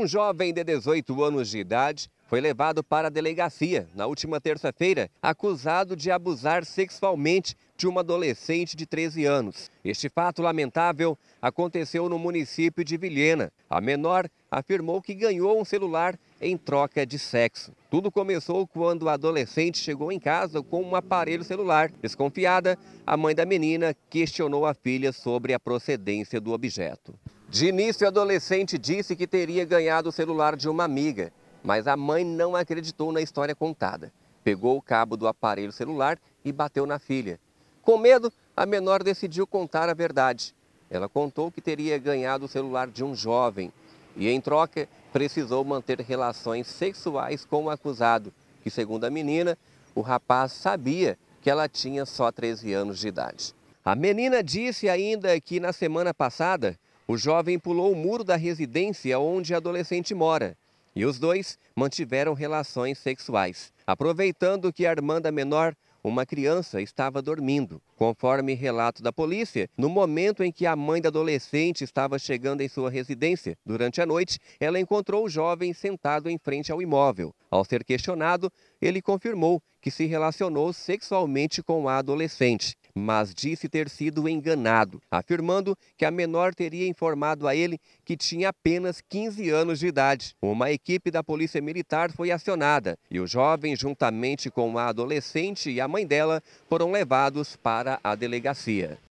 Um jovem de 18 anos de idade foi levado para a delegacia na última terça-feira, acusado de abusar sexualmente de uma adolescente de 13 anos. Este fato lamentável aconteceu no município de Vilhena. A menor afirmou que ganhou um celular em troca de sexo. Tudo começou quando a adolescente chegou em casa com um aparelho celular. Desconfiada, a mãe da menina questionou a filha sobre a procedência do objeto. De início, o adolescente disse que teria ganhado o celular de uma amiga, mas a mãe não acreditou na história contada. Pegou o cabo do aparelho celular e bateu na filha. Com medo, a menor decidiu contar a verdade. Ela contou que teria ganhado o celular de um jovem e, em troca, precisou manter relações sexuais com o acusado, que, segundo a menina, o rapaz sabia que ela tinha só 13 anos de idade. A menina disse ainda que, na semana passada, o jovem pulou o muro da residência onde a adolescente mora e os dois mantiveram relações sexuais, aproveitando que a irmã da menor, uma criança, estava dormindo. Conforme relato da polícia, no momento em que a mãe da adolescente estava chegando em sua residência, durante a noite, ela encontrou o jovem sentado em frente ao imóvel. Ao ser questionado, ele confirmou que se relacionou sexualmente com a adolescente mas disse ter sido enganado, afirmando que a menor teria informado a ele que tinha apenas 15 anos de idade. Uma equipe da Polícia Militar foi acionada e o jovem, juntamente com a adolescente e a mãe dela, foram levados para a delegacia.